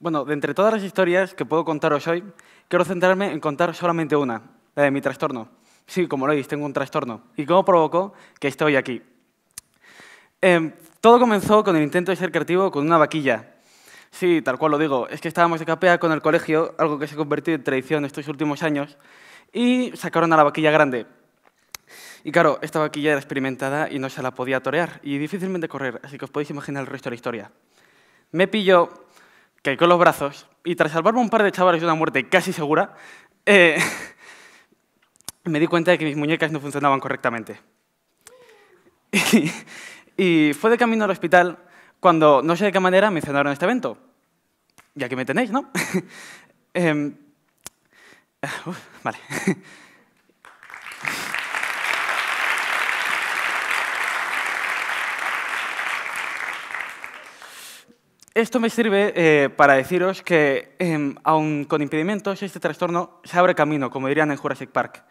Bueno, de entre todas las historias que puedo contaros hoy, quiero centrarme en contar solamente una, la de mi trastorno. Sí, como lo veis, tengo un trastorno. ¿Y cómo provocó que estoy aquí? Em, todo comenzó con el intento de ser creativo con una vaquilla. Sí, tal cual lo digo. Es que estábamos de capea con el colegio, algo que se ha convertido en tradición estos últimos años, y sacaron a la vaquilla grande. Y claro, esta vaquilla era experimentada y no se la podía torear, y difícilmente correr, así que os podéis imaginar el resto de la historia. Me pilló caí con los brazos y tras salvarme un par de chavales de una muerte casi segura, eh, me di cuenta de que mis muñecas no funcionaban correctamente. Y, fue de camino al hospital cuando, no sé de qué manera, me mencionaron este evento. Ya que me tenéis, ¿no? Em, ah, vale. Esto me sirve eh, para deciros que, em, aun con impedimentos, este trastorno se abre camino, como dirían en Jurassic Park.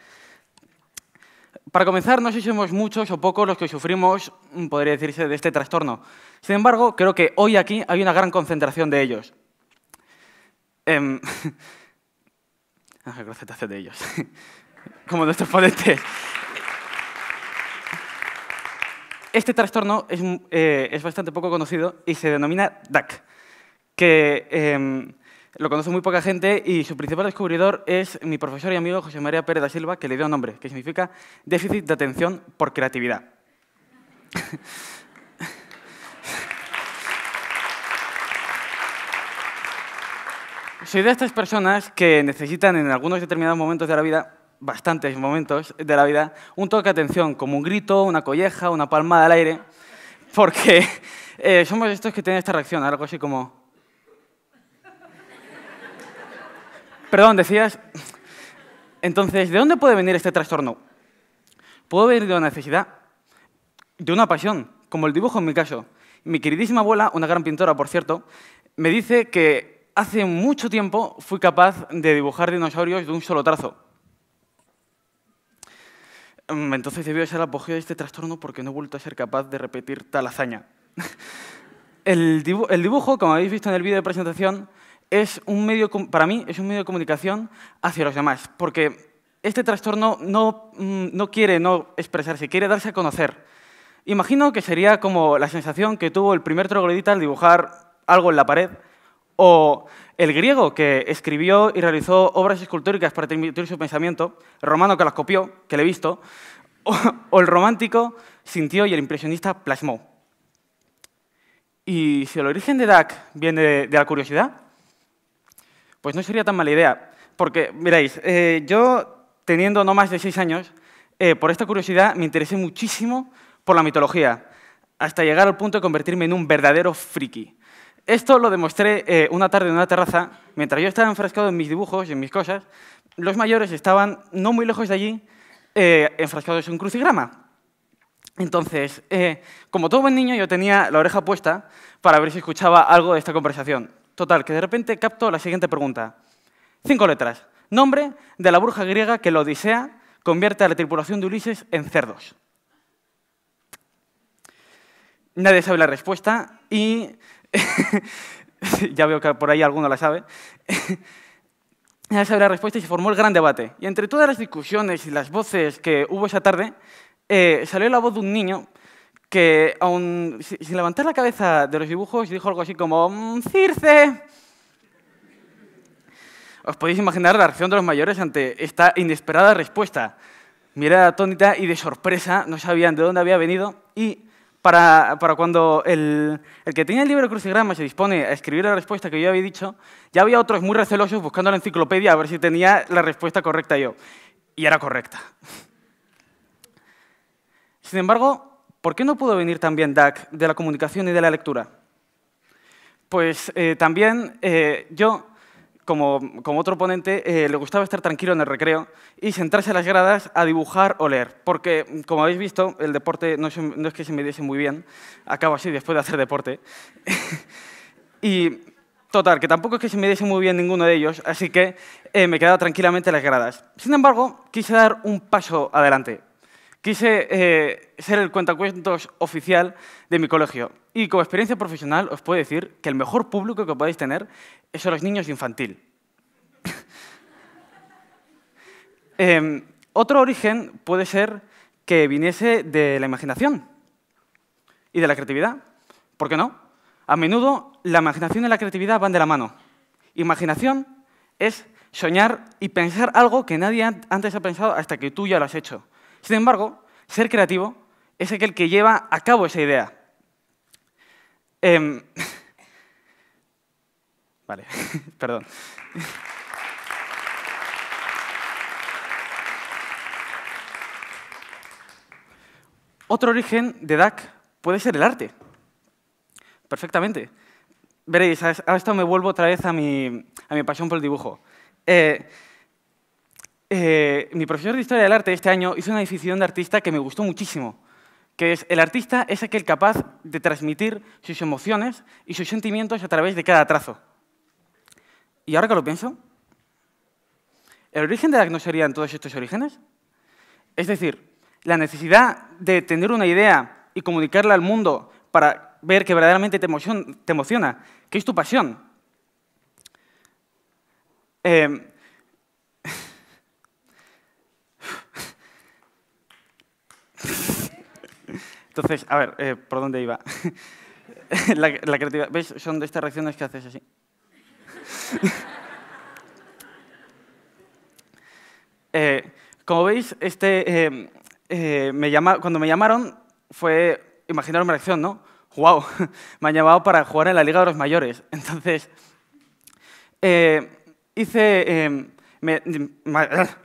Para comenzar, no sé si somos muchos o pocos los que sufrimos, mm, podría decirse, de este trastorno. Sin embargo, creo que hoy aquí hay una gran concentración de ellos. Em, ah, de ellos. como nuestros ponentes. Este trastorno eh, es, bastante poco conocido y se denomina DAC, que em, lo conoce muy poca gente y su principal descubridor es mi profesor y amigo José María Pérez da Silva, que le dio nombre, que significa déficit de atención por creatividad. Soy de estas personas que necesitan en algunos determinados momentos de la vida bastantes momentos de la vida, un toque de atención, como un grito, una colleja, una palmada al aire, porque eh, somos estos que tienen esta reacción, algo así como... Perdón, decías... Entonces, ¿de dónde puede venir este trastorno? Puede venir de una necesidad, de una pasión, como el dibujo en mi caso. Mi queridísima abuela, una gran pintora, por cierto, me dice que hace mucho tiempo fui capaz de dibujar dinosaurios de un solo trazo. Mm, entonces debió ser el apogeo de este trastorno porque no he vuelto a ser capaz de repetir tal hazaña. el, dibujo, como habéis visto en el vídeo de presentación, es un medio, para mí es un medio de comunicación hacia los demás, porque este trastorno no, mm, no quiere no expresarse, quiere darse a conocer. Imagino que sería como la sensación que tuvo el primer troglodita al dibujar algo en la pared, o el griego, que escribió y realizó obras escultóricas para transmitir su pensamiento, el romano, que las copió, que le he visto, o el romántico sintió y el impresionista plasmó. Y si el origen de DAC viene de, la curiosidad, pues no sería tan mala idea. Porque, miráis, eh, yo, teniendo no más de seis años, eh, por esta curiosidad me interesé muchísimo por la mitología, hasta llegar al punto de convertirme en un verdadero friki. Esto lo demostré eh, una tarde en una terraza. Mientras yo estaba enfrascado en mis dibujos y en mis cosas, los mayores estaban no muy lejos de allí, eh, enfrascados en un crucigrama. Entonces, eh, como todo buen niño, yo tenía la oreja puesta para ver si escuchaba algo de esta conversación. Total, que de repente capto la siguiente pregunta. Cinco letras. Nombre de la bruja griega que la Odisea convierte a la tripulación de Ulises en cerdos. Nadie sabe la respuesta y ya veo que por ahí alguno la sabe. ya sabe la respuesta y se formó el gran debate. Y entre todas las discusiones y las voces que hubo esa tarde, eh, salió la voz de un niño que, sin levantar la cabeza de los dibujos, dijo algo así como mm, ¡Circe! Os podéis imaginar la reacción de los mayores ante esta inesperada respuesta. Mirada atónita y de sorpresa, no sabían de dónde había venido y para, cuando el, que tenía el libro de crucigrama se dispone a escribir la respuesta que yo había dicho, ya había otros muy recelosos buscando la enciclopedia a ver si tenía la respuesta correcta yo. Y era correcta. Sin embargo, ¿por qué no pudo venir también DAC de la comunicación y de la lectura? Pues eh, también eh, yo como, otro ponente, eh, le gustaba estar tranquilo en el recreo y sentarse a las gradas a dibujar o leer, porque, como habéis visto, el deporte no es, que se me diese muy bien, acabo así después de hacer deporte. y Total, que tampoco es que se me diese muy bien ninguno de ellos, así que eh, me quedaba tranquilamente en las gradas. Sin embargo, quise dar un paso adelante. Quise eh, ser el cuentacuentos oficial de mi colegio. Y como experiencia profesional os puedo decir que el mejor público que podéis tener es los niños infantil. Em, otro origen puede ser que viniese de la imaginación y de la creatividad. ¿Por qué no? A menudo la imaginación y la creatividad van de la mano. Imaginación es soñar y pensar algo que nadie antes ha pensado hasta que tú ya lo has hecho. Sin embargo, ser creativo es aquel que lleva a cabo esa idea. Em, vale, perdón. Otro origen de DAC puede ser el arte. Perfectamente. Veréis, a esto me vuelvo otra vez a mi, pasión por el dibujo. Eh, eh, mi profesor de Historia del Arte este año hizo una definición de artista que me gustó muchísimo, que es el artista es aquel capaz de transmitir sus emociones y sus sentimientos a través de cada trazo. Y ahora que lo pienso, el origen de la gnosería en todos estos orígenes, es decir, la necesidad de tener una idea y comunicarla al mundo para ver que verdaderamente te, emociona, que es tu pasión. Eh, Entonces, a ver, eh, ¿por dónde iba? la, creatividad, ¿veis? Son de estas reacciones que haces así. Eh, como veis, este, eh, me llama, cuando me llamaron fue, imaginaros mi reacción, ¿no? ¡Wow! me han llamado para jugar en la Liga de los Mayores. Entonces, hice...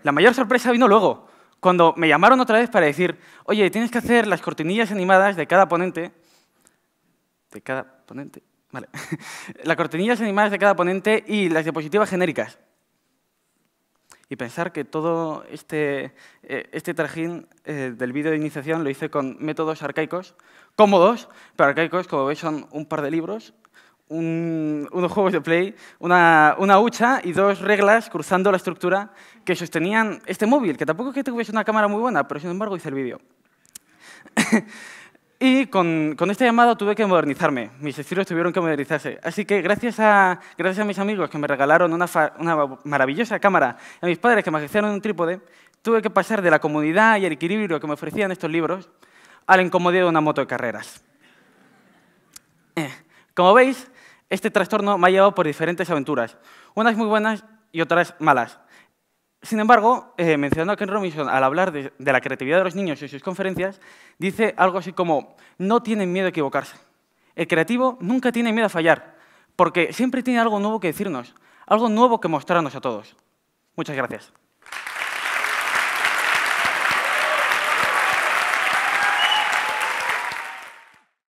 la mayor sorpresa vino luego cuando me llamaron otra vez para decir, oye, tienes que hacer las cortinillas animadas de cada ponente, de cada ponente, vale, las cortinillas animadas de cada ponente y las diapositivas genéricas. Y pensar que todo este, eh, este trajín eh, del vídeo de iniciación lo hice con métodos arcaicos, cómodos, pero arcaicos, como veis, son un par de libros un, unos juegos de play, una, una, hucha y dos reglas cruzando la estructura que sostenían este móvil, que tampoco es que tuviese una cámara muy buena, pero sin embargo hice el vídeo. y con, con, este llamado tuve que modernizarme, mis estilos tuvieron que modernizarse. Así que gracias a, gracias a mis amigos que me regalaron una, una maravillosa cámara a mis padres que me ofrecieron un trípode, tuve que pasar de la comodidad y el equilibrio que me ofrecían estos libros al la incomodidad de una moto de carreras. Como veis, este trastorno me ha llevado por diferentes aventuras, unas muy buenas y otras malas. Sin embargo, eh, mencionando a Ken Robinson al hablar de, de, la creatividad de los niños y sus conferencias, dice algo así como, no tienen miedo a equivocarse. El creativo nunca tiene miedo a fallar, porque siempre tiene algo nuevo que decirnos, algo nuevo que mostrarnos a todos. Muchas gracias.